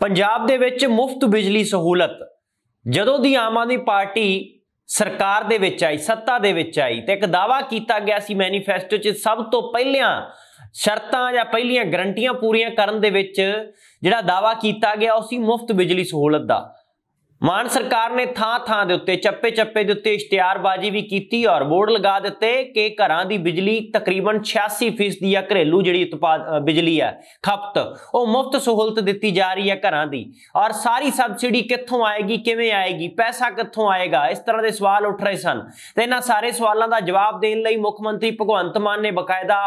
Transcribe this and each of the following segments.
ਪੰਜਾਬ ਦੇ ਵਿੱਚ ਮੁਫਤ ਬਿਜਲੀ ਸਹੂਲਤ ਜਦੋਂ ਦੀ ਆਮ ਆਦਮੀ ਪਾਰਟੀ ਸਰਕਾਰ ਦੇ ਵਿੱਚ ਆਈ ਸੱਤਾ ਦੇ ਵਿੱਚ ਆਈ ਤੇ ਇੱਕ ਦਾਵਾ ਕੀਤਾ ਗਿਆ ਸੀ ਮੈਨੀਫੈਸਟੋ 'ਚ ਸਭ ਤੋਂ ਪਹਿਲਿਆਂ ਸ਼ਰਤਾਂ ਜਾਂ ਪਹਿਲੀਆਂ ਗਰੰਟੀਆਂ ਪੂਰੀਆਂ ਕਰਨ ਦੇ ਵਿੱਚ ਜਿਹੜਾ ਦਾਵਾ ਕੀਤਾ ਗਿਆ ਉਹ ਸੀ ਮੁਫਤ ਬਿਜਲੀ ਸਹੂਲਤ ਦਾ ਮਾਨ ਸਰਕਾਰ ਨੇ ਥਾਂ-ਥਾਂ ਦੇ ਉੱਤੇ ਚੱਪੇ-ਚੱਪੇ ਦੇ ਉੱਤੇ ਇਸ਼ਤਿਹਾਰਬਾਜ਼ੀ ਵੀ ਕੀਤੀ ਔਰ ਬੋਰਡ ਲਗਾ ਦਿੱਤੇ ਕਿ ਘਰਾਂ ਦੀ ਬਿਜਲੀ ਤਕਰੀਬਨ 86% ਦੀ ਆ ਘਰੇਲੂ ਜਿਹੜੀ ਉਤਪਾਦ ਬਿਜਲੀ ਹੈ ਖਪਤ ਉਹ ਮੁਫਤ ਸਹੂਲਤ ਦਿੱਤੀ ਜਾ ਰਹੀ ਹੈ ਘਰਾਂ ਦੀ ਔਰ ਸਾਰੀ ਸਬਸਿਡੀ ਕਿੱਥੋਂ ਆਏਗੀ ਕਿਵੇਂ ਆਏਗੀ ਪੈਸਾ ਕਿੱਥੋਂ ਆਏਗਾ ਇਸ ਤਰ੍ਹਾਂ ਦੇ ਸਵਾਲ ਉੱਠ ਰਹੇ ਸਨ ਤੇ ਇਹਨਾਂ ਸਾਰੇ ਸਵਾਲਾਂ ਦਾ ਜਵਾਬ ਦੇਣ ਲਈ ਮੁੱਖ ਮੰਤਰੀ ਭਗਵੰਤ ਮਾਨ ਨੇ ਬਕਾਇਦਾ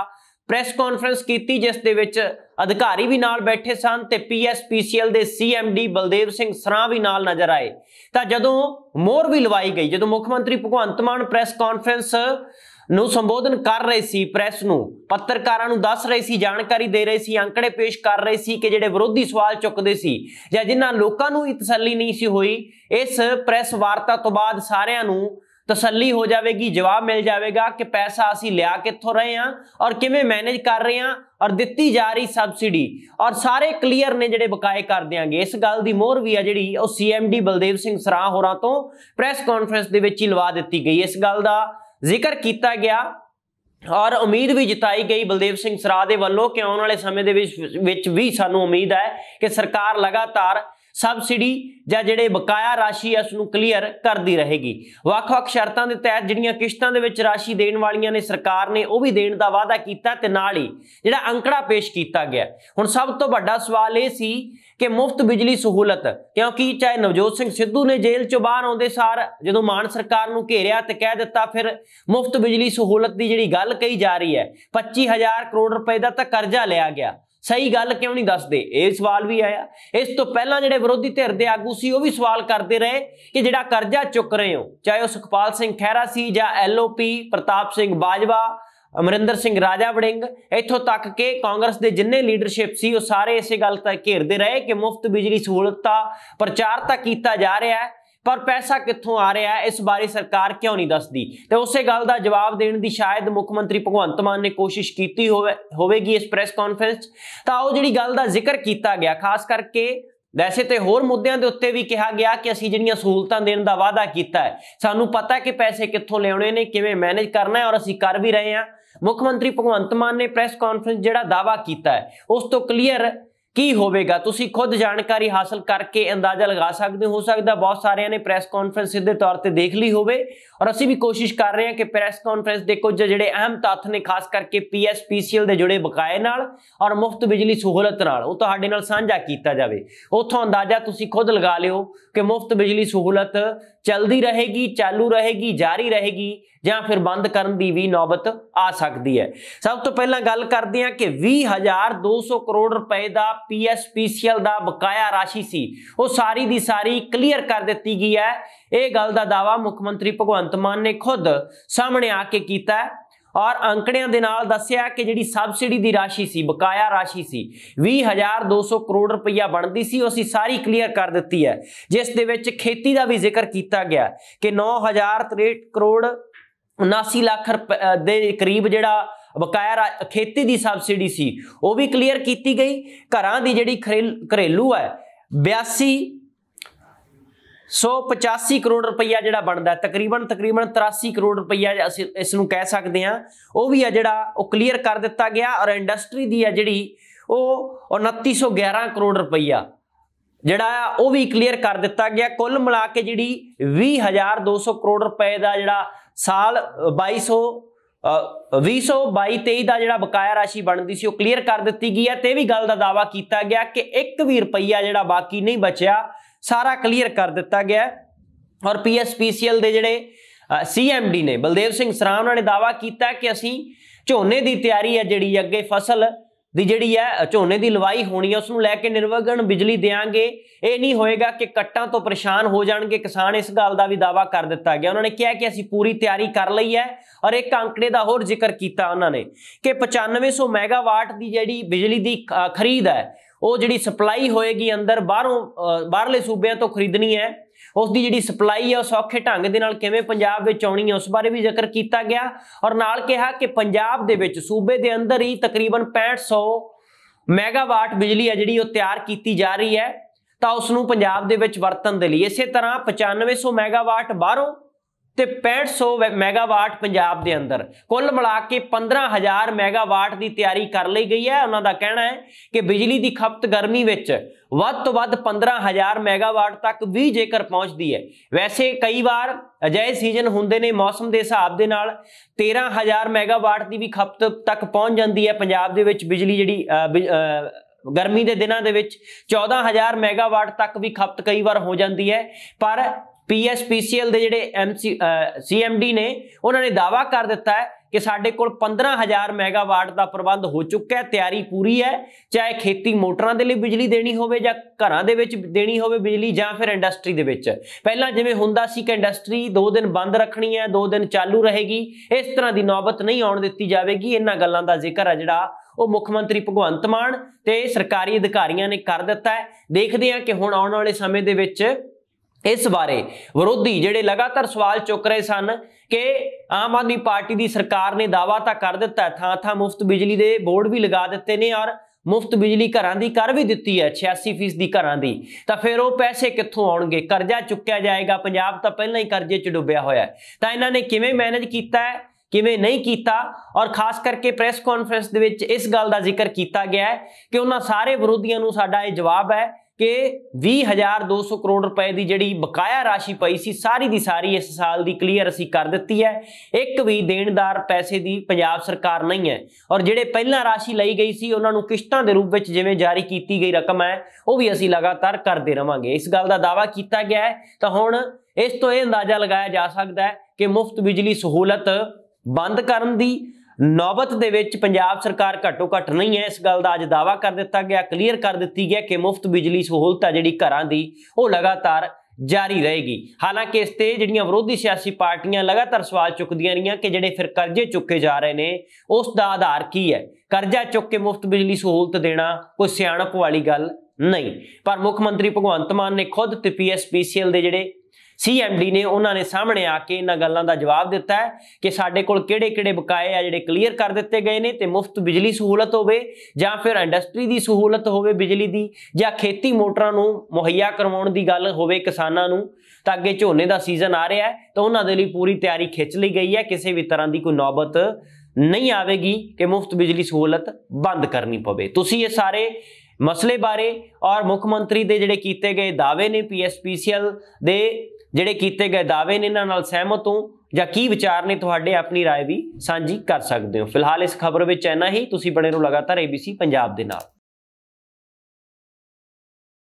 ਪ੍ਰੈਸ ਕਾਨਫਰੰਸ ਕੀਤੀ ਜਿਸ ਦੇ ਵਿੱਚ ਅਧਿਕਾਰੀ ਵੀ ਨਾਲ ਬੈਠੇ ਸਨ ਤੇ ਪੀਐਸਪੀਸੀਐਲ ਦੇ ਸੀਐਮਡੀ ਬਲਦੇਵ ਸਿੰਘ ਸਰਾਹ ਵੀ ਨਾਲ ਨਜ਼ਰ ਆਏ ਤਾਂ ਜਦੋਂ ਮੋਹਰ ਵੀ ਲਵਾਈ ਗਈ ਜਦੋਂ ਮੁੱਖ ਮੰਤਰੀ ਭਗਵੰਤ ਮਾਨ ਪ੍ਰੈਸ ਕਾਨਫਰੰਸ ਨੂੰ ਸੰਬੋਧਨ ਕਰ ਰਹੇ ਸੀ ਪ੍ਰੈਸ ਨੂੰ ਪੱਤਰਕਾਰਾਂ ਨੂੰ ਦੱਸ ਰਹੇ ਸੀ ਜਾਣਕਾਰੀ ਦੇ ਰਹੇ ਸੀ ਅੰਕੜੇ ਪੇਸ਼ ਕਰ ਰਹੇ ਸੀ ਕਿ ਜਿਹੜੇ ਵਿਰੋਧੀ ਸਵਾਲ ਚੁੱਕਦੇ ਸੀ ਜਾਂ ਜਿਨ੍ਹਾਂ ਲੋਕਾਂ ਨੂੰ ਤਸੱਲੀ ਨਹੀਂ ਸੀ ਹੋਈ ਇਸ ਪ੍ਰੈਸ ਵਾਰਤਾ ਤੋਂ ਬਾਅਦ ਸਾਰਿਆਂ ਨੂੰ ਤਸੱਲੀ ਹੋ ਜਾਵੇਗੀ ਜਵਾਬ ਮਿਲ ਜਾਵੇਗਾ ਕਿ ਪੈਸਾ ਅਸੀਂ ਲਿਆ ਕਿੱਥੋਂ ਰਹੇ ਆ ਔਰ ਕਿਵੇਂ ਮੈਨੇਜ ਕਰ ਰਹੇ ਆ ਔਰ ਦਿੱਤੀ ਜਾ ਰਹੀ ਸਬਸਿਡੀ ਔਰ ਸਾਰੇ ਕਲੀਅਰ ਨੇ ਜਿਹੜੇ ਬਕਾਏ ਕਰ ਦਿਆਂਗੇ ਇਸ ਗੱਲ ਦੀ ਮੋਹਰ ਵੀ ਆ ਜਿਹੜੀ ਉਹ ਸੀਐਮਡੀ ਬਲਦੇਵ ਸਿੰਘ ਸਰਾਹ ਹੋਰਾਂ ਤੋਂ ਪ੍ਰੈਸ ਕਾਨਫਰੰਸ ਦੇ ਵਿੱਚ ਹੀ ਲਵਾ ਦਿੱਤੀ ਗਈ ਇਸ ਗੱਲ ਦਾ ਜ਼ਿਕਰ ਕੀਤਾ ਗਿਆ ਔਰ ਉਮੀਦ ਵੀ ਜਤਾਈ ਗਈ ਬਲਦੇਵ ਸਿੰਘ ਸਰਾਹ ਦੇ ਵੱਲੋਂ ਕਿ ਆਉਣ ਵਾਲੇ ਸਮੇਂ ਦੇ ਵਿੱਚ ਵੀ ਸਾਨੂੰ ਉਮੀਦ ਹੈ ਕਿ ਸਰਕਾਰ ਲਗਾਤਾਰ ਸਬਸਿਡੀ ਜਾਂ ਜਿਹੜੇ ਬਕਾਇਆ ਰਾਸ਼ੀ ਇਸ ਨੂੰ ਕਲੀਅਰ ਕਰਦੀ ਰਹੇਗੀ ਵੱਖ-ਵੱਖ ਸ਼ਰਤਾਂ ਦੇ ਤਹਿਤ ਜਿਹੜੀਆਂ ਕਿਸ਼ਤਾਂ ਦੇ ਵਿੱਚ ਰਾਸ਼ੀ ਦੇਣ ਵਾਲੀਆਂ ਨੇ ਸਰਕਾਰ ਨੇ ਉਹ ਵੀ ਦੇਣ ਦਾ ਵਾਅਦਾ ਕੀਤਾ ਤੇ ਨਾਲ ਹੀ ਜਿਹੜਾ ਅੰਕੜਾ ਪੇਸ਼ ਕੀਤਾ ਗਿਆ ਹੁਣ ਸਭ ਤੋਂ ਵੱਡਾ ਸਵਾਲ ਇਹ ਸੀ ਕਿ ਮੁਫਤ ਬਿਜਲੀ ਸਹੂਲਤ ਕਿਉਂਕਿ ਚਾਹੇ ਨਵਜੋਤ ਸਿੰਘ ਸਿੱਧੂ ਨੇ ਜੇਲ੍ਹ ਚੋਂ ਬਾਹਰ ਆਉਂਦੇ ਸਾਰ ਜਦੋਂ ਮਾਨ ਸਰਕਾਰ ਨੂੰ ਘੇਰਿਆ ਤੇ ਕਹਿ ਦਿੱਤਾ ਫਿਰ ਮੁਫਤ ਬਿਜਲੀ ਸਹੂਲਤ ਦੀ ਜਿਹੜੀ ਗੱਲ ਕਹੀ ਜਾ ਰਹੀ ਹੈ 25000 ਕਰੋੜ ਰੁਪਏ ਦਾ ਤਾਂ ਕਰਜ਼ਾ ਲਿਆ ਗਿਆ ਸਹੀ ਗੱਲ ਕਿਉਂ ਨਹੀਂ ਦੱਸਦੇ ਇਹ ਸਵਾਲ ਵੀ ਆਇਆ ਇਸ ਤੋਂ ਪਹਿਲਾਂ ਜਿਹੜੇ ਵਿਰੋਧੀ ਧਿਰ ਦੇ ਆਗੂ ਸੀ ਉਹ ਵੀ ਸਵਾਲ ਕਰਦੇ ਰਹੇ ਕਿ ਜਿਹੜਾ ਕਰਜ਼ਾ ਚੁੱਕ ਰਹੇ ਹੋ ਚਾਹੇ ਉਹ ਸੁਖਪਾਲ ਸਿੰਘ ਖਹਿਰਾ ਸੀ ਜਾਂ ਐਲਓਪੀ ਪ੍ਰਤਾਪ ਸਿੰਘ ਬਾਜਵਾ ਅਮਰਿੰਦਰ ਸਿੰਘ ਰਾਜਾ ਵੜਿੰਗ ਇੱਥੋਂ ਤੱਕ ਕਿ ਕਾਂਗਰਸ ਦੇ ਜਿੰਨੇ ਲੀਡਰਸ਼ਿਪ ਸੀ ਉਹ ਸਾਰੇ ਇਸੇ ਗੱਲ ਤੇ ਘੇਰਦੇ ਰਹੇ ਕਿ ਮੁਫਤ ਬਿਜਲੀ ਸਹੂਲਤਾਂ ਪ੍ਰਚਾਰ ਤਾਂ ਕੀਤਾ ਜਾ ਰਿਹਾ ਹੈ ਪਰ ਪੈਸਾ ਕਿੱਥੋਂ ਆ ਰਿਹਾ ਇਸ ਬਾਰੇ ਸਰਕਾਰ ਕਿਉਂ ਨਹੀਂ ਦੱਸਦੀ ਤੇ ਉਸੇ ਗੱਲ ਦਾ ਜਵਾਬ ਦੇਣ ਦੀ ਸ਼ਾਇਦ ਮੁੱਖ ਮੰਤਰੀ ਭਗਵੰਤ ਮਾਨ ਨੇ ਕੋਸ਼ਿਸ਼ ਕੀਤੀ ਹੋਵੇਗੀ ਇਸ ਪ੍ਰੈਸ ਕਾਨਫਰੰਸ ਤਾਂ ਉਹ ਜਿਹੜੀ ਗੱਲ ਦਾ ਜ਼ਿਕਰ ਕੀਤਾ ਗਿਆ ਖਾਸ ਕਰਕੇ ਵੈਸੇ ਤੇ ਹੋਰ ਮੁੱਦਿਆਂ ਦੇ ਉੱਤੇ ਵੀ ਕਿਹਾ ਗਿਆ ਕਿ ਅਸੀਂ ਜਿਹੜੀਆਂ ਸਹੂਲਤਾਂ ਦੇਣ ਦਾ ਵਾਅਦਾ ਕੀਤਾ ਹੈ ਸਾਨੂੰ ਪਤਾ ਕਿ ਪੈਸੇ ਕਿੱਥੋਂ ਲਿਆਉਣੇ ਨੇ ਕਿਵੇਂ ਮੈਨੇਜ ਕਰਨਾ ਹੈ ਔਰ ਅਸੀਂ ਕਰ ਵੀ ਰਹੇ ਹਾਂ ਮੁੱਖ ਮੰਤਰੀ ਭਗਵੰਤ ਮਾਨ ਨੇ ਪ੍ਰੈਸ ਕਾਨਫਰੰਸ ਜਿਹੜਾ ਦਾਵਾ ਕੀਤਾ ਹੈ ਉਸ ਤੋਂ ਕਲੀਅਰ ਕੀ ਹੋਵੇਗਾ ਤੁਸੀਂ ਖੁਦ ਜਾਣਕਾਰੀ ਹਾਸਲ ਕਰਕੇ ਅੰਦਾਜ਼ਾ ਲਗਾ ਸਕਦੇ ਹੋ ਸਕਦਾ ਬਹੁਤ ਸਾਰਿਆਂ ਨੇ ਪ੍ਰੈਸ ਕਾਨਫਰੰਸ ਸਿੱਧੇ ਤੌਰ ਤੇ ਦੇਖ ਲਈ ਹੋਵੇ ਔਰ ਅਸੀਂ ਵੀ ਕੋਸ਼ਿਸ਼ ਕਰ ਰਹੇ ਹਾਂ ਕਿ ਪ੍ਰੈਸ ਕਾਨਫਰੰਸ ਦੇ ਕੁਝ ਜਿਹੜੇ ਅਹਿਮ ਤੱਥ ਨੇ ਖਾਸ ਕਰਕੇ ਪੀਐਸਪੀਸੀਐਲ ਦੇ ਜੁੜੇ ਬਕਾਏ ਨਾਲ ਔਰ ਮੁਫਤ ਬਿਜਲੀ ਸਹੂਲਤ ਨਾਲ ਉਹ ਤੁਹਾਡੇ ਨਾਲ ਸਾਂਝਾ ਕੀਤਾ ਜਾਵੇ ਉਥੋਂ ਅੰਦਾਜ਼ਾ ਤੁਸੀਂ ਖੁਦ ਲਗਾ ਲਿਓ ਕਿ ਮੁਫਤ ਬਿਜਲੀ ਸਹੂਲਤ ਚਲਦੀ ਰਹੇਗੀ ਚਾਲੂ ਰਹੇਗੀ ਜਾਰੀ ਰਹੇਗੀ ਜਾਂ ਫਿਰ ਬੰਦ ਕਰਨ ਦੀ ਵੀ ਨੌਬਤ ਆ ਸਕਦੀ ਹੈ ਸਭ ਤੋਂ ਪਹਿਲਾਂ ਗੱਲ ਕਰਦੇ ਹਾਂ ਕਿ 20200 ਕਰੋੜ ਰੁਪਏ ਦਾ ਪੀਐਸਪੀਸੀਐਲ ਦਾ ਬਕਾਇਆ ਰਾਸ਼ੀ ਸੀ ਉਹ ਸਾਰੀ ਦੀ ਸਾਰੀ ਕਲੀਅਰ ਕਰ ਦਿੱਤੀ ਗਈ ਹੈ ਇਹ ਗੱਲ ਦਾ ਦਾਵਾ ਮੁੱਖ ਮੰਤਰੀ ਭਗਵੰਤ ਮਾਨ ਨੇ ਖੁਦ ਸਾਹਮਣੇ ਆ ਕੇ ਕੀਤਾ ਹੈ ਔਰ ਅੰਕੜਿਆਂ ਦੇ ਨਾਲ ਦੱਸਿਆ ਕਿ ਜਿਹੜੀ ਸਬਸਿਡੀ ਦੀ ਰਾਸ਼ੀ ਸੀ ਬਕਾਇਆ ਰਾਸ਼ੀ ਸੀ 20200 ਕਰੋੜ ਰੁਪਈਆ ਬਣਦੀ ਸੀ ਉਹ ਸਾਰੀ ਕਲੀਅਰ ਕਰ ਦਿੱਤੀ ਹੈ ਜਿਸ ਦੇ ਵਿੱਚ ਖੇਤੀ ਦਾ ਵੀ ਜ਼ਿਕਰ ਕੀਤਾ ਗਿਆ ਕਿ 9063 ਕਰੋੜ 79 ਲੱਖ ਦੇ ਕਰੀਬ ਜਿਹੜਾ ਬਕਾਇਆ ਖੇਤੀ ਦੀ ਸਬਸਿਡੀ ਸੀ ਉਹ ਵੀ ਕਲੀਅਰ ਕੀਤੀ ਗਈ ਘਰਾਂ ਦੀ ਜਿਹੜੀ ਘਰੇਲੂ ਹੈ 82 185 ਕਰੋੜ ਰੁਪਈਆ ਜਿਹੜਾ ਬਣਦਾ ਤਕਰੀਬਨ ਤਕਰੀਬਨ 83 ਕਰੋੜ ਰੁਪਈਆ ਅਸੀਂ ਇਸ ਨੂੰ ਕਹਿ ਸਕਦੇ ਹਾਂ ਉਹ ਵੀ ਆ ਜਿਹੜਾ ਉਹ ਕਲੀਅਰ ਕਰ ਦਿੱਤਾ ਗਿਆ ਔਰ ਇੰਡਸਟਰੀ ਦੀ ਆ ਜਿਹੜੀ ਉਹ 2911 ਕਰੋੜ ਰੁਪਈਆ ਜਿਹੜਾ ਉਹ ਵੀ ਕਲੀਅਰ ਕਰ ਦਿੱਤਾ ਗਿਆ ਕੁੱਲ ਮਿਲਾ ਕੇ ਜਿਹੜੀ 20200 ਕਰੋੜ ਰੁਪਏ ਦਾ ਜਿਹੜਾ ਸਾਲ 2200 ਅ 2022-23 ਦਾ ਜਿਹੜਾ ਬਕਾਇਆ ਰਾਸ਼ੀ ਬਣਦੀ ਸੀ ਉਹ ਕਲੀਅਰ ਕਰ ਦਿੱਤੀ ਗਈ ਹੈ ਤੇ ਵੀ ਗੱਲ ਦਾ ਦਾਵਾ ਕੀਤਾ ਗਿਆ ਕਿ ਇੱਕ ਵੀ ਰੁਪਈਆ ਜਿਹੜਾ ਬਾਕੀ ਨਹੀਂ ਬਚਿਆ ਸਾਰਾ ਕਲੀਅਰ ਕਰ ਦਿੱਤਾ ਗਿਆ ਔਰ ਪੀਐਸਪੀਸੀਐਲ ਦੇ ਜਿਹੜੇ ਸੀਐਮਡੀ ਨੇ ਬਲਦੇਵ ਸਿੰਘ ਸਰਾਮ ਨੇ ਦਾਵਾ ਕੀਤਾ ਕਿ ਅਸੀਂ ਝੋਨੇ ਦੀ ਤਿਆਰੀ ਹੈ ਜਿਹੜੀ ਅੱਗੇ ਫਸਲ ਦੀ ਜਿਹੜੀ ਹੈ ਝੋਨੇ ਦੀ ਲਵਾਈ ਹੋਣੀ ਹੈ ਉਸ ਨੂੰ ਲੈ ਕੇ ਨਿਰਵਗਣ ਬਿਜਲੀ ਦੇਾਂਗੇ ਇਹ ਨਹੀਂ ਹੋਏਗਾ ਕਿ ਕੱਟਾਂ ਤੋਂ ਪਰੇਸ਼ਾਨ ਹੋ ਜਾਣਗੇ ਕਿਸਾਨ ਇਸ ਗੱਲ ਦਾ ਵੀ ਦਾਵਾ ਕਰ ਦਿੱਤਾ ਗਿਆ ਉਹਨਾਂ ਨੇ ਕਿਹਾ ਕਿ ਅਸੀਂ ਪੂਰੀ ਤਿਆਰੀ ਕਰ ਲਈ ਹੈ ਔਰ ਇੱਕ ਅੰਕੜੇ ਦਾ ਹੋਰ ਜ਼ਿਕਰ ਕੀਤਾ ਉਹਨਾਂ ਨੇ ਕਿ 9500 ਮੈਗਾਵਾਟ ਦੀ ਜਿਹੜੀ ਬਿਜਲੀ ਦੀ ਖਰੀਦ ਹੈ ਉਹ ਜਿਹੜੀ ਸਪਲਾਈ ਹੋਏਗੀ ਅੰਦਰ ਬਾਹਰੋਂ ਬਾਹਰਲੇ ਸੂਬਿਆਂ ਤੋਂ ਖਰੀਦਣੀ ਹੈ ਉਸ ਦੀ ਜਿਹੜੀ ਸਪਲਾਈ ਹੈ ਉਹ ਸੌਖੇ ਢੰਗ ਦੇ ਨਾਲ ਕਿਵੇਂ ਪੰਜਾਬ ਵਿੱਚ ਆਉਣੀ ਹੈ ਉਸ ਬਾਰੇ ਵੀ ਜ਼ਿਕਰ ਕੀਤਾ ਗਿਆ ਔਰ ਨਾਲ ਕਿਹਾ ਕਿ ਪੰਜਾਬ ਦੇ ਵਿੱਚ ਸੂਬੇ ਦੇ ਅੰਦਰ ਹੀ ਤਕਰੀਬਨ 6500 ਮੈਗਾਵਾਟ ਬਿਜਲੀ ਹੈ ਜਿਹੜੀ ਉਹ ਤਿਆਰ ਕੀਤੀ ਜਾ ਰਹੀ ਹੈ ਤਾਂ ਉਸ ਨੂੰ ਪੰਜਾਬ ਦੇ ਵਿੱਚ ਵਰਤਣ ਦੇ ਲਈ ਇਸੇ ਤਰ੍ਹਾਂ 9500 ਮੈਗਾਵਾਟ ਬਾਹਰੋਂ ਤੇ 6500 ਮੈਗਾਵਾਟ ਪੰਜਾਬ ਦੇ ਅੰਦਰ ਕੁੱਲ ਮਿਲਾ ਕੇ 15000 ਮੈਗਾਵਾਟ ਦੀ ਤਿਆਰੀ ਕਰ ਲਈ ਗਈ ਹੈ ਉਹਨਾਂ ਦਾ ਕਹਿਣਾ ਹੈ ਕਿ ਬਿਜਲੀ ਦੀ ਖਪਤ ਗਰਮੀ ਵਿੱਚ ਵੱਧ ਤੋਂ ਵੱਧ 15000 ਮੈਗਾਵਾਟ ਤੱਕ ਵੀ ਜੇਕਰ ਪਹੁੰਚਦੀ ਹੈ ਵੈਸੇ ਕਈ ਵਾਰ ਅਜਿਹੇ ਸੀਜ਼ਨ ਹੁੰਦੇ ਨੇ ਮੌਸਮ ਦੇ ਹਿਸਾਬ ਦੇ ਨਾਲ 13000 ਮੈਗਾਵਾਟ ਦੀ ਵੀ ਖਪਤ ਤੱਕ ਪਹੁੰਚ ਜਾਂਦੀ ਹੈ ਪੰਜਾਬ ਦੇ ਵਿੱਚ ਬਿਜਲੀ ਜਿਹੜੀ ਗਰਮੀ ਦੇ ਦਿਨਾਂ ਦੇ ਵਿੱਚ 14000 ਮੈਗਾਵਾਟ ਤੱਕ ਵੀ ਖਪਤ ਕਈ ਵਾਰ ਹੋ ਜਾਂਦੀ ਹੈ ਪਰ ਪੀਐਸਪੀਸੀਐਲ ਦੇ ਜਿਹੜੇ ਐਮਸੀ ਸੀਐਮਡੀ ਨੇ ਉਹਨਾਂ ਨੇ ਦਾਵਾ ਕਰ ਦਿੱਤਾ ਹੈ ਕਿ ਸਾਡੇ ਕੋਲ 15000 ਮੈਗਾਵਾਟ ਦਾ ਪ੍ਰਬੰਧ ਹੋ ਚੁੱਕਾ ਹੈ ਤਿਆਰੀ ਪੂਰੀ ਹੈ ਚਾਹੇ ਖੇਤੀ ਮੋਟਰਾਂ ਦੇ ਲਈ ਬਿਜਲੀ ਦੇਣੀ ਹੋਵੇ ਜਾਂ ਘਰਾਂ ਦੇ ਵਿੱਚ ਦੇਣੀ ਹੋਵੇ ਬਿਜਲੀ ਜਾਂ ਫਿਰ ਇੰਡਸਟਰੀ ਦੇ ਵਿੱਚ ਪਹਿਲਾਂ ਜਿਵੇਂ ਹੁੰਦਾ ਸੀ ਕਿ ਇੰਡਸਟਰੀ 2 ਦਿਨ ਬੰਦ ਰੱਖਣੀ ਹੈ 2 ਦਿਨ ਚਾਲੂ ਰਹੇਗੀ ਇਸ ਤਰ੍ਹਾਂ ਦੀ ਨੌਬਤ ਨਹੀਂ ਆਉਣ ਦਿੱਤੀ ਜਾਵੇਗੀ ਇਹਨਾਂ ਗੱਲਾਂ ਦਾ ਜ਼ਿਕਰ ਹੈ ਜਿਹੜਾ ਉਹ ਮੁੱਖ ਮੰਤਰੀ ਭਗਵੰਤ ਮਾਨ ਤੇ ਸਰਕਾਰੀ ਅਧਿਕਾਰੀਆਂ ਨੇ ਕਰ ਦਿੱਤਾ ਹੈ ਦੇਖਦੇ ਹਾਂ ਕਿ ਹੁਣ ਆਉਣ ਵਾਲੇ ਸਮੇਂ ਦੇ ਵਿੱਚ ਇਸ ਬਾਰੇ ਵਿਰੋਧੀ ਜਿਹੜੇ ਲਗਾਤਾਰ ਸਵਾਲ ਚੁੱਕ ਰਹੇ ਸਨ ਕਿ ਆਮ ਆਦਮੀ ਪਾਰਟੀ ਦੀ ਸਰਕਾਰ ਨੇ ਦਾਵਾ ਤਾਂ ਕਰ ਦਿੱਤਾ ਥਾਂ ਥਾਂ ਮੁਫਤ ਬਿਜਲੀ ਦੇ ਬੋਰਡ ਵੀ ਲਗਾ ਦਿੱਤੇ ਨੇ ਔਰ ਮੁਫਤ ਬਿਜਲੀ ਘਰਾਂ ਦੀ ਕਰ ਵੀ ਦਿੱਤੀ ਹੈ 86% ਦੀ ਘਰਾਂ ਦੀ ਤਾਂ ਫਿਰ ਉਹ ਪੈਸੇ ਕਿੱਥੋਂ ਆਉਣਗੇ ਕਰਜ਼ਾ ਚੁੱਕਿਆ ਜਾਏਗਾ ਪੰਜਾਬ ਤਾਂ ਪਹਿਲਾਂ ਹੀ ਕਰਜ਼ੇ 'ਚ ਡੁੱਬਿਆ ਹੋਇਆ ਤਾਂ ਇਹਨਾਂ ਨੇ ਕਿਵੇਂ ਮੈਨੇਜ ਕੀਤਾ ਹੈ ਕਿਵੇਂ ਨਹੀਂ ਕੀਤਾ ਔਰ ਖਾਸ ਕਰਕੇ ਪ੍ਰੈਸ ਕਾਨਫਰੰਸ ਦੇ ਵਿੱਚ ਇਸ ਗੱਲ ਦਾ ਜ਼ਿਕਰ ਕੀਤਾ ਗਿਆ ਹੈ ਕਿ ਉਹਨਾਂ ਸਾਰੇ ਵਿਰੋਧੀਆਂ ਨੂੰ ਸਾਡਾ ਇਹ ਜਵਾਬ ਹੈ ਕਿ 20200 ਕਰੋੜ ਰੁਪਏ ਦੀ ਜਿਹੜੀ ਬਕਾਇਆ ਰਾਸ਼ੀ ਪਈ ਸੀ ਸਾਰੀ ਦੀ ਸਾਰੀ ਇਸ ਸਾਲ ਦੀ ਕਲੀਅਰ ਅਸੀਂ ਕਰ ਦਿੱਤੀ ਹੈ ਇੱਕ ਵੀ ਦੇਣਦਾਰ ਪੈਸੇ ਦੀ ਪੰਜਾਬ ਸਰਕਾਰ ਨਹੀਂ ਹੈ ਔਰ ਜਿਹੜੇ ਪਹਿਲਾਂ ਰਾਸ਼ੀ ਲਈ ਗਈ ਸੀ ਉਹਨਾਂ ਨੂੰ ਕਿਸ਼ਤਾਂ ਦੇ ਰੂਪ ਵਿੱਚ ਜਿਵੇਂ ਜਾਰੀ ਕੀਤੀ ਗਈ ਰਕਮ ਹੈ ਉਹ ਵੀ ਅਸੀਂ ਲਗਾਤਾਰ ਕਰਦੇ ਰਵਾਂਗੇ ਇਸ ਗੱਲ ਦਾ ਦਾਵਾ ਕੀਤਾ ਗਿਆ ਹੈ ਤਾਂ ਹੁਣ ਇਸ ਤੋਂ ਇਹ ਅੰਦਾਜ਼ਾ ਲਗਾਇਆ ਜਾ ਸਕਦਾ ਹੈ ਕਿ ਮੁਫਤ ਬਿਜਲੀ ਸਹੂਲਤ ਬੰਦ ਕਰਨ ਦੀ ਨੌਬਤ ਦੇ ਵਿੱਚ ਪੰਜਾਬ ਸਰਕਾਰ ਘੱਟੋ ਘੱਟ ਨਹੀਂ ਹੈ ਇਸ ਗੱਲ ਦਾ ਅੱਜ ਦਾਵਾ ਕਰ ਦਿੱਤਾ ਗਿਆ ਕਲੀਅਰ ਕਰ ਦਿੱਤੀ ਗਿਆ ਕਿ ਮੁਫਤ ਬਿਜਲੀ ਸਹੂਲਤ ਜਿਹੜੀ ਘਰਾਂ ਦੀ ਉਹ ਲਗਾਤਾਰ ਜਾਰੀ ਰਹੇਗੀ ਹਾਲਾਂਕਿ ਇਸ ਤੇ ਜਿਹੜੀਆਂ ਵਿਰੋਧੀ ਸਿਆਸੀ ਪਾਰਟੀਆਂ ਲਗਾਤਾਰ ਸਵਾਲ ਚੁੱਕਦੀਆਂ ਰਹੀਆਂ ਕਿ ਜਿਹੜੇ ਫਿਰ ਕਰਜ਼ੇ ਚੁੱਕੇ ਜਾ ਰਹੇ ਨੇ ਉਸ ਦਾ ਆਧਾਰ ਕੀ ਹੈ ਕਰਜ਼ਾ ਚੁੱਕ ਕੇ ਮੁਫਤ ਬਿਜਲੀ ਸਹੂਲਤ ਦੇਣਾ ਕੋਈ ਸਿਆਣਪ ਵਾਲੀ ਗੱਲ ਨਹੀਂ ਪਰ ਮੁੱਖ ਮੰਤਰੀ ਭਗਵੰਤ ਮਾਨ ਨੇ ਖੁਦ ਤੇ ਪੀਐਸਪੀਸੀਐਲ ਦੇ ਜਿਹੜੇ ਸੀਐਮਡੀ ਨੇ ਉਹਨਾਂ ਨੇ ਸਾਹਮਣੇ ਆ ਕੇ ਇਹਨਾਂ ਗੱਲਾਂ ਦਾ ਜਵਾਬ ਦਿੱਤਾ ਹੈ ਕਿ ਸਾਡੇ ਕੋਲ ਕਿਹੜੇ-ਕਿਹੜੇ ਬਕਾਏ ਆ ਜਿਹੜੇ ਕਲੀਅਰ ਕਰ ਦਿੱਤੇ ਗਏ ਨੇ ਤੇ ਮੁਫਤ ਬਿਜਲੀ ਸਹੂਲਤ ਹੋਵੇ ਜਾਂ ਫਿਰ ਇੰਡਸਟਰੀ ਦੀ ਸਹੂਲਤ ਹੋਵੇ ਬਿਜਲੀ ਦੀ ਜਾਂ ਖੇਤੀ ਮੋਟਰਾਂ ਨੂੰ ਮੁਹੱਈਆ ਕਰਵਾਉਣ ਦੀ ਗੱਲ ਹੋਵੇ ਕਿਸਾਨਾਂ ਨੂੰ ਤਾਂ ਅੱਗੇ ਝੋਨੇ ਦਾ ਸੀਜ਼ਨ ਆ ਰਿਹਾ ਹੈ ਤਾਂ ਉਹਨਾਂ ਦੇ ਲਈ ਪੂਰੀ ਤਿਆਰੀ ਖਿੱਚ ਲਈ ਗਈ ਹੈ ਕਿਸੇ ਵੀ ਤਰ੍ਹਾਂ ਦੀ ਕੋਈ ਨੌਬਤ ਨਹੀਂ ਆਵੇਗੀ ਕਿ ਮੁਫਤ ਬਿਜਲੀ ਸਹੂਲਤ ਬੰਦ ਕਰਨੀ ਪਵੇ ਤੁਸੀਂ ਇਹ ਸਾਰੇ ਮਸਲੇ ਬਾਰੇ ਔਰ ਮੁੱਖ ਮੰਤਰੀ ਦੇ ਜਿਹੜੇ ਕੀਤੇ ਗਏ ਦਾਅਵੇ ਨੇ ਪੀਐਸਪੀਸੀਐਲ ਦੇ ਜਿਹੜੇ ਕੀਤੇ ਗਏ ਦਾਅਵੇ ਨੇ ਇਹਨਾਂ ਨਾਲ ਸਹਿਮਤ ਹੋ ਜਾਂ ਕੀ ਵਿਚਾਰ ਨੇ ਤੁਹਾਡੇ ਆਪਣੀ رائے ਵੀ ਸਾਂਝੀ ਕਰ ਸਕਦੇ ਹੋ ਫਿਲਹਾਲ ਇਸ ਖਬਰ ਵਿੱਚ ਇੰਨਾ ਹੀ ਤੁਸੀਂ ਬਣੇ ਰਹੋ ਲਗਾਤਾਰ ABC ਪੰਜਾਬ ਦੇ ਨਾਲ